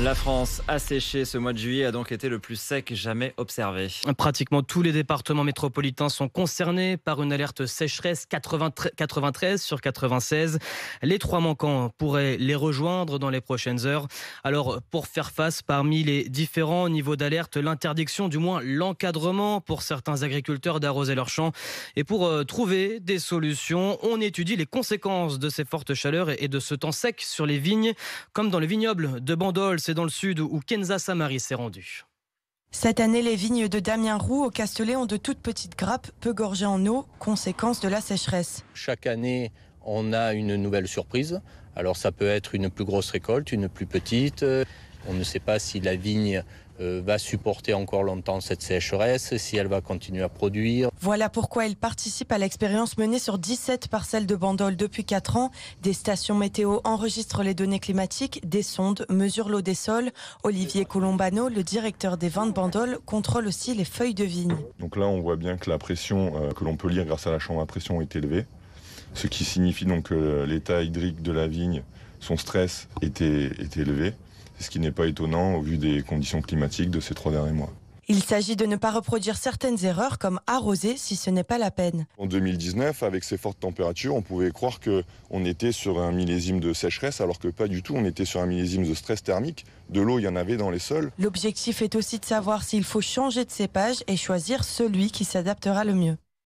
La France a séché ce mois de juillet a donc été le plus sec jamais observé. Pratiquement tous les départements métropolitains sont concernés par une alerte sécheresse 93 sur 96. Les trois manquants pourraient les rejoindre dans les prochaines heures. Alors pour faire face parmi les différents niveaux d'alerte, l'interdiction, du moins l'encadrement pour certains agriculteurs d'arroser leurs champs. Et pour euh, trouver des solutions, on étudie les conséquences de ces fortes chaleurs et de ce temps sec sur les vignes, comme dans le vignoble de Bandol c'est dans le sud où Kenza Samari s'est rendue. Cette année, les vignes de Damien Roux au Castellet ont de toutes petites grappes peu gorgées en eau, conséquence de la sécheresse. Chaque année, on a une nouvelle surprise. Alors ça peut être une plus grosse récolte, une plus petite. Euh, on ne sait pas si la vigne euh, va supporter encore longtemps cette sécheresse, si elle va continuer à produire. Voilà pourquoi il participe à l'expérience menée sur 17 parcelles de Bandol depuis 4 ans. Des stations météo enregistrent les données climatiques, des sondes mesurent l'eau des sols. Olivier Colombano, le directeur des vins de Bandol, contrôle aussi les feuilles de vigne. Donc là, on voit bien que la pression euh, que l'on peut lire grâce à la chambre à pression est élevée, ce qui signifie donc que euh, l'état hydrique de la vigne, son stress est élevé ce qui n'est pas étonnant au vu des conditions climatiques de ces trois derniers mois. Il s'agit de ne pas reproduire certaines erreurs comme arroser si ce n'est pas la peine. En 2019, avec ces fortes températures, on pouvait croire qu'on était sur un millésime de sécheresse alors que pas du tout, on était sur un millésime de stress thermique. De l'eau, il y en avait dans les sols. L'objectif est aussi de savoir s'il faut changer de cépage et choisir celui qui s'adaptera le mieux.